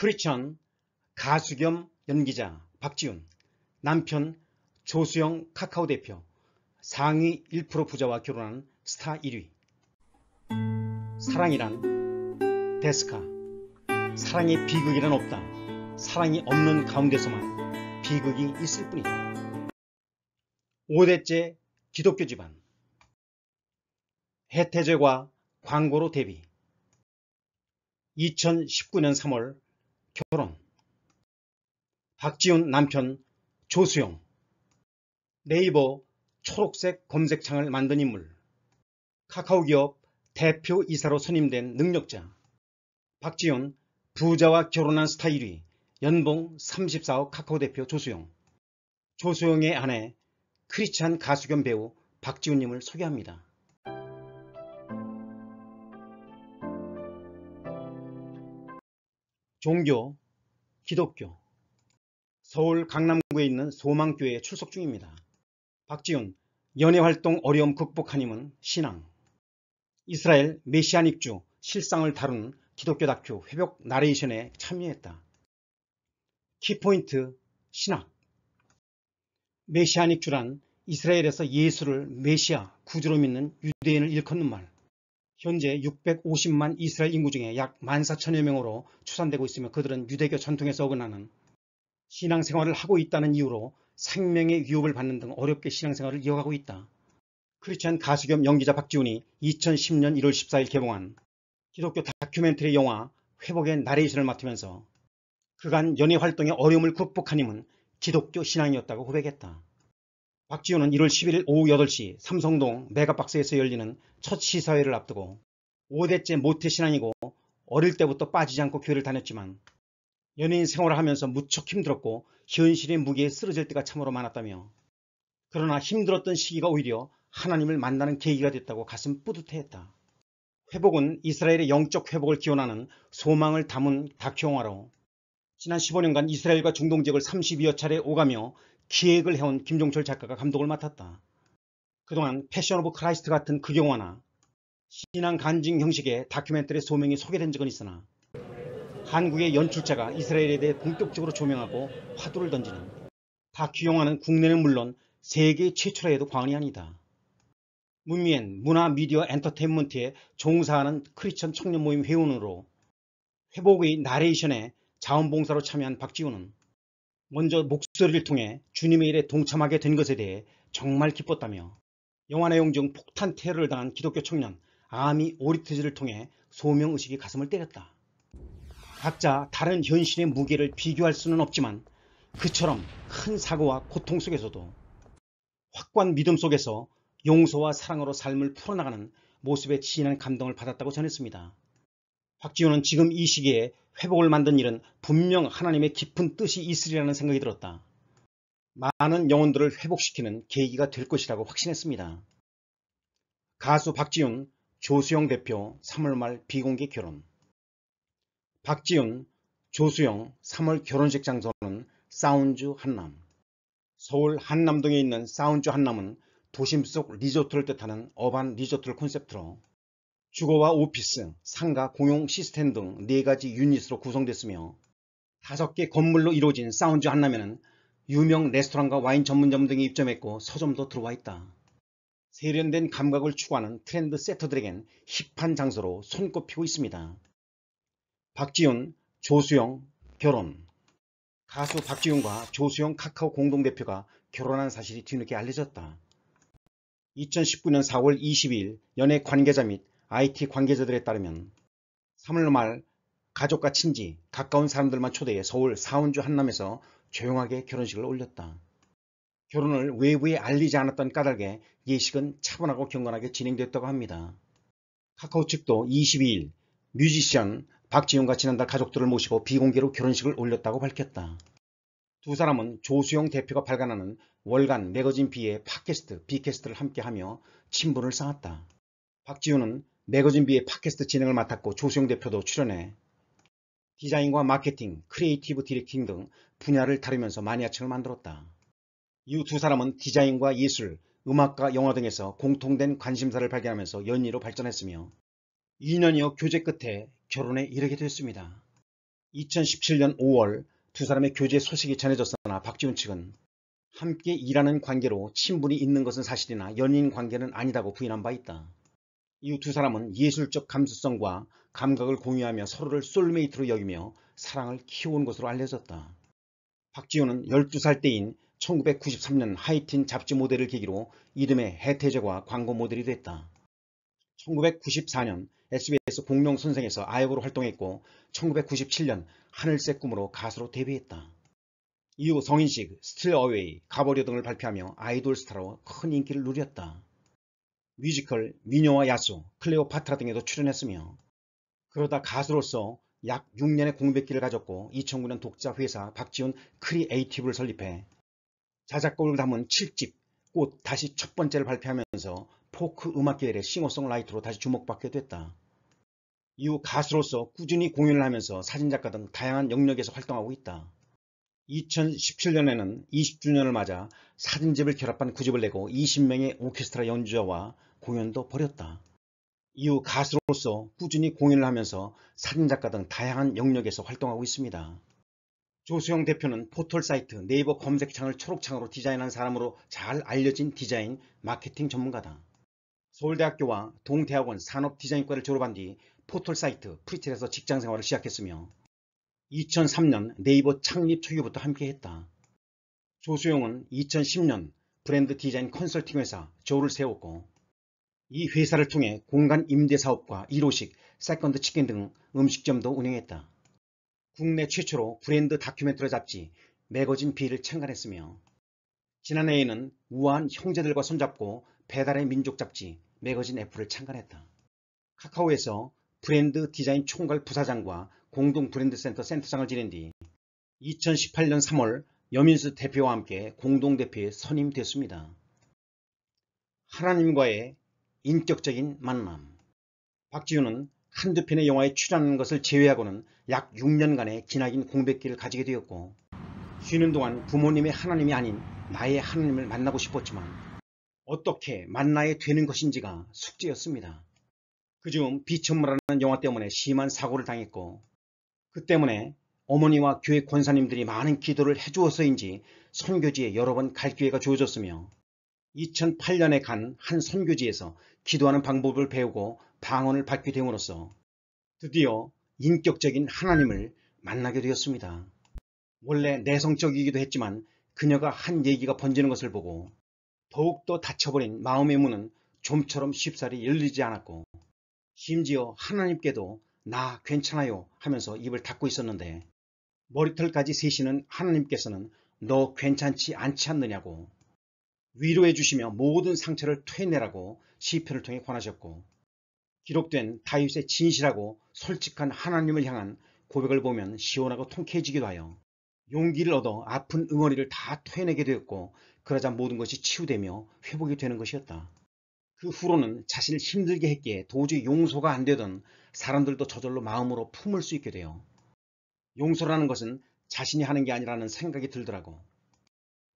크리스천 가수 겸 연기자 박지훈 남편 조수영 카카오 대표 상위 1% 부자와 결혼한 스타 1위 사랑이란 데스카 사랑의 비극이란 없다 사랑이 없는 가운데서만 비극이 있을 뿐이다 5대째 기독교 집안 혜태제과 광고로 데뷔 2019년 3월 결혼 박지훈 남편 조수영 네이버 초록색 검색창을 만든 인물 카카오 기업 대표 이사로 선임된 능력자 박지훈 부자와 결혼한 스타일이 연봉 34억 카카오 대표 조수영 조수영의 아내 크리찬 가수 겸 배우 박지훈님을 소개합니다. 종교, 기독교, 서울 강남구에 있는 소망교회에 출석 중입니다. 박지훈, 연애활동 어려움 극복 하님은 신앙, 이스라엘 메시아닉주 실상을 다룬 기독교 다큐 회복 나레이션에 참여했다. 키포인트 신학 메시아닉주란 이스라엘에서 예수를 메시아, 구주로 믿는 유대인을 일컫는 말 현재 650만 이스라엘 인구 중에 약 14,000여 명으로 추산되고 있으며 그들은 유대교 전통에서 어긋나는 신앙생활을 하고 있다는 이유로 생명의 위협을 받는 등 어렵게 신앙생활을 이어가고 있다. 크리스천 가수 겸 연기자 박지훈이 2010년 1월 14일 개봉한 기독교 다큐멘터리 영화 회복의 나레이션을 맡으면서 그간 연예 활동의 어려움을 극복한 힘은 기독교 신앙이었다고 고백했다. 박지호는 1월 11일 오후 8시 삼성동 메가박스에서 열리는 첫 시사회를 앞두고 5대째 모태신앙이고 어릴 때부터 빠지지 않고 교회를 다녔지만 연예인 생활을 하면서 무척 힘들었고 현실의 무게에 쓰러질 때가 참으로 많았다며 그러나 힘들었던 시기가 오히려 하나님을 만나는 계기가 됐다고 가슴 뿌듯해했다. 회복은 이스라엘의 영적 회복을 기원하는 소망을 담은 다큐영화로 지난 15년간 이스라엘과 중동 지역을 32여 차례 오가며 기획을 해온 김종철 작가가 감독을 맡았다. 그동안 패션 오브 크라이스트 같은 그영화나 신앙 간증 형식의 다큐멘터리 소명이 소개된 적은 있으나 한국의 연출자가 이스라엘에 대해 본격적으로 조명하고 화두를 던지는 다큐 영화는 국내는 물론 세계 최초라 해도 과언이 아니다. 문미엔 문화 미디어 엔터테인먼트에 종사하는 크리스천 청년 모임 회원으로 회복의 나레이션에 자원봉사로 참여한 박지훈은 먼저 목소리를 통해 주님의 일에 동참하게 된 것에 대해 정말 기뻤다며 영화 내용 중 폭탄 테러를 당한 기독교 청년 아미 오리트즈를 통해 소명의식이 가슴을 때렸다. 각자 다른 현실의 무게를 비교할 수는 없지만 그처럼 큰 사고와 고통 속에서도 확고한 믿음 속에서 용서와 사랑으로 삶을 풀어나가는 모습에 진한 감동을 받았다고 전했습니다. 박지훈은 지금 이 시기에 회복을 만든 일은 분명 하나님의 깊은 뜻이 있으리라는 생각이 들었다. 많은 영혼들을 회복시키는 계기가 될 것이라고 확신했습니다. 가수 박지훈 조수영 대표 3월 말 비공개 결혼 박지훈 조수영 3월 결혼식 장소는 사운주 한남 서울 한남동에 있는 사운주 한남은 도심 속 리조트를 뜻하는 어반 리조트를 콘셉트로 주거와 오피스, 상가, 공용 시스템 등 4가지 유닛으로 구성됐으며 5개 건물로 이루어진 사운즈 한남면는 유명 레스토랑과 와인 전문점 등이 입점했고 서점도 들어와 있다. 세련된 감각을 추구하는 트렌드 세터들에겐 힙한 장소로 손꼽히고 있습니다. 박지훈, 조수영, 결혼 가수 박지훈과 조수영 카카오 공동대표가 결혼한 사실이 뒤늦게 알려졌다. 2019년 4월 22일 연애 관계자 및 IT 관계자들에 따르면 3월 말 가족과 친지, 가까운 사람들만 초대해 서울 사원주 한남에서 조용하게 결혼식을 올렸다. 결혼을 외부에 알리지 않았던 까닭에 예식은 차분하고 경건하게 진행됐다고 합니다. 카카오 측도 22일 뮤지션 박지용과 지난달 가족들을 모시고 비공개로 결혼식을 올렸다고 밝혔다. 두 사람은 조수영 대표가 발간하는 월간 매거진 비의 팟캐스트, 비캐스트를 함께하며 친분을 쌓았다. 박지윤은 매거진비의 팟캐스트 진행을 맡았고 조수영 대표도 출연해 디자인과 마케팅, 크리에이티브 디렉팅 등 분야를 다루면서 마니아층을 만들었다. 이후 두 사람은 디자인과 예술, 음악과 영화 등에서 공통된 관심사를 발견하면서 연이로 발전했으며 2년여 교제 끝에 결혼에 이르게 됐습니다. 2017년 5월 두 사람의 교제 소식이 전해졌으나 박지훈 측은 함께 일하는 관계로 친분이 있는 것은 사실이나 연인 관계는 아니다고 부인한 바 있다. 이후 두 사람은 예술적 감수성과 감각을 공유하며 서로를 솔메이트로 여기며 사랑을 키워온 것으로 알려졌다. 박지호는 12살 때인 1993년 하이틴 잡지 모델을 계기로 이듬해 해태제과 광고 모델이 됐다. 1994년 SBS 공룡선생에서 아역으로 활동했고 1997년 하늘색 꿈으로 가수로 데뷔했다. 이후 성인식, 스틸 어웨이, 가버려 등을 발표하며 아이돌 스타로 큰 인기를 누렸다. 뮤지컬 미녀와 야수, 클레오파트라 등에도 출연했으며 그러다 가수로서 약 6년의 공백기를 가졌고 2009년 독자 회사 박지훈 크리에이티브를 설립해 자작곡을 담은 7집 꽃 다시 첫 번째를 발표하면서 포크 음악계열의 싱어송라이터로 다시 주목받게 됐다. 이후 가수로서 꾸준히 공연을 하면서 사진작가 등 다양한 영역에서 활동하고 있다. 2017년에는 20주년을 맞아 사진집을 결합한 구집을 내고 20명의 오케스트라 연주자와 공연도 벌였다. 이후 가수로서 꾸준히 공연을 하면서 사진작가 등 다양한 영역에서 활동하고 있습니다. 조수영 대표는 포털 사이트 네이버 검색창을 초록창으로 디자인한 사람으로 잘 알려진 디자인 마케팅 전문가다. 서울대학교와 동대학원 산업디자인과를 졸업한 뒤 포털 사이트 프리첼에서 직장생활을 시작했으며 2003년 네이버 창립 초기부터 함께했다. 조수용은 2010년 브랜드 디자인 컨설팅 회사 조를 세웠고 이 회사를 통해 공간 임대 사업과 1호식, 세컨드 치킨 등 음식점도 운영했다. 국내 최초로 브랜드 다큐멘터리 잡지 매거진 B를 창간했으며 지난해에는 우한 아 형제들과 손잡고 배달의 민족 잡지 매거진 F를 창간했다. 카카오에서 브랜드 디자인 총괄 부사장과 공동 브랜드센터 센터장을 지낸 뒤 2018년 3월 여민수 대표와 함께 공동대표에 선임됐습니다. 하나님과의 인격적인 만남 박지훈은 한두 편의 영화에 출연하는 것을 제외하고는 약 6년간의 기나긴 공백기를 가지게 되었고 쉬는 동안 부모님의 하나님이 아닌 나의 하나님을 만나고 싶었지만 어떻게 만나야 되는 것인지가 숙제였습니다. 그중 비천무라는 영화 때문에 심한 사고를 당했고 그 때문에 어머니와 교회 권사님들이 많은 기도를 해주어서인지 선교지에 여러 번 갈 기회가 주어졌으며 2008년에 간 한 선교지에서 기도하는 방법을 배우고 방언을 받게 됨으로써 드디어 인격적인 하나님을 만나게 되었습니다. 원래 내성적이기도 했지만 그녀가 한 얘기가 번지는 것을 보고 더욱더 닫혀버린 마음의 문은 좀처럼 쉽사리 열리지 않았고 심지어 하나님께도 나 괜찮아요 하면서 입을 닫고 있었는데 머리털까지 세시는 하나님께서는 너 괜찮지 않지 않느냐고 위로해 주시며 모든 상처를 퇴내라고 시편을 통해 권하셨고 기록된 다윗의 진실하고 솔직한 하나님을 향한 고백을 보면 시원하고 통쾌해지기도 하여 용기를 얻어 아픈 응어리를 다 퇴내게 되었고 그러자 모든 것이 치유되며 회복이 되는 것이었다. 그 후로는 자신을 힘들게 했기에 도저히 용서가 안 되던 사람들도 저절로 마음으로 품을 수 있게 돼요. 용서라는 것은 자신이 하는 게 아니라는 생각이 들더라고.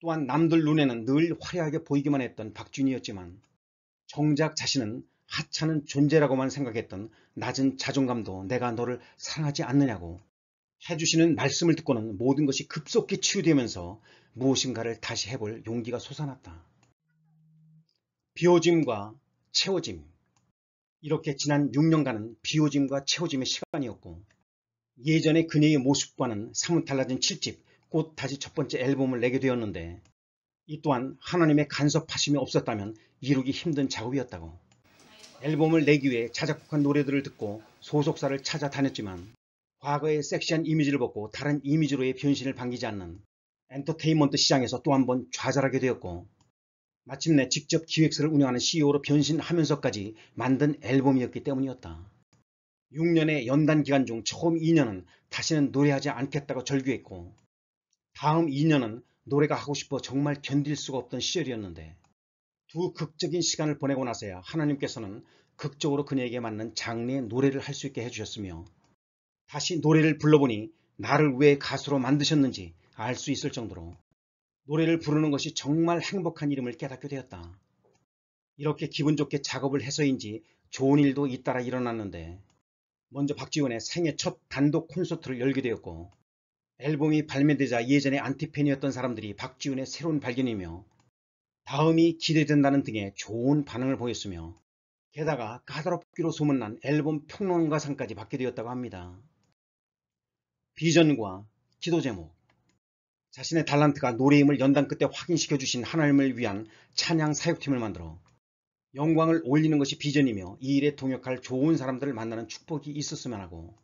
또한 남들 눈에는 늘 화려하게 보이기만 했던 박준이였지만 정작 자신은 하찮은 존재라고만 생각했던 낮은 자존감도 내가 너를 사랑하지 않느냐고 해주시는 말씀을 듣고는 모든 것이 급속히 치유되면서 무엇인가를 다시 해볼 용기가 솟아났다. 비오짐과 채워짐 이렇게 지난 6년간은 비오짐과 채워짐의 시간이었고 예전의 그녀의 모습과는 사뭇 달라진 7집 곧 다시 첫 번째 앨범을 내게 되었는데 이 또한 하나님의 간섭하심이 없었다면 이루기 힘든 작업이었다고 앨범을 내기 위해 자작곡한 노래들을 듣고 소속사를 찾아다녔지만 과거의 섹시한 이미지를 벗고 다른 이미지로의 변신을 반기지 않는 엔터테인먼트 시장에서 또 한 번 좌절하게 되었고 마침내 직접 기획사를 운영하는 CEO로 변신하면서까지 만든 앨범이었기 때문이었다. 6년의 연단 기간 중 처음 2년은 다시는 노래하지 않겠다고 절규했고 다음 2년은 노래가 하고 싶어 정말 견딜 수가 없던 시절이었는데 두 극적인 시간을 보내고 나서야 하나님께서는 극적으로 그녀에게 맞는 장래의 노래를 할 수 있게 해주셨으며 다시 노래를 불러보니 나를 왜 가수로 만드셨는지 알 수 있을 정도로 노래를 부르는 것이 정말 행복한 일임을 깨닫게 되었다. 이렇게 기분 좋게 작업을 해서인지 좋은 일도 잇따라 일어났는데 먼저 박지원의 생애 첫 단독 콘서트를 열게 되었고 앨범이 발매되자 예전에 안티팬이었던 사람들이 박지훈의 새로운 발견이며 다음이 기대된다는 등의 좋은 반응을 보였으며 게다가 까다롭기로 소문난 앨범 평론가상까지 받게 되었다고 합니다. 비전과 기도 제목 자신의 달란트가 노래임을 연단 끝에 확인시켜 주신 하나님을 위한 찬양 사역팀을 만들어 영광을 올리는 것이 비전이며 이 일에 동역할 좋은 사람들을 만나는 축복이 있었으면 하고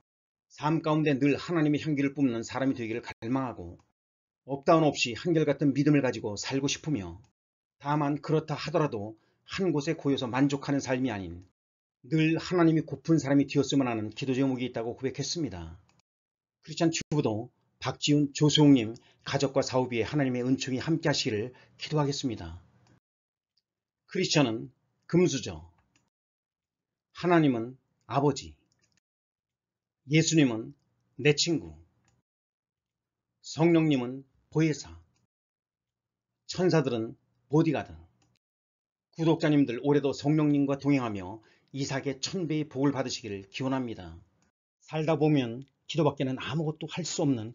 삶 가운데 늘 하나님의 향기를 뿜는 사람이 되기를 갈망하고 업다운 없이 한결같은 믿음을 가지고 살고 싶으며 다만 그렇다 하더라도 한 곳에 고여서 만족하는 삶이 아닌 늘 하나님이 고픈 사람이 되었으면 하는 기도 제목이 있다고 고백했습니다. 크리스찬 튜브도 박지훈, 조수홍님 가족과 사업에 하나님의 은총이 함께 하시기를 기도하겠습니다. 크리스천은 금수저, 하나님은 아버지, 예수님은 내 친구, 성령님은 보혜사, 천사들은 보디가드, 구독자님들 올해도 성령님과 동행하며 이삭의 천배의 복을 받으시기를 기원합니다. 살다 보면 기도밖에는 아무것도 할 수 없는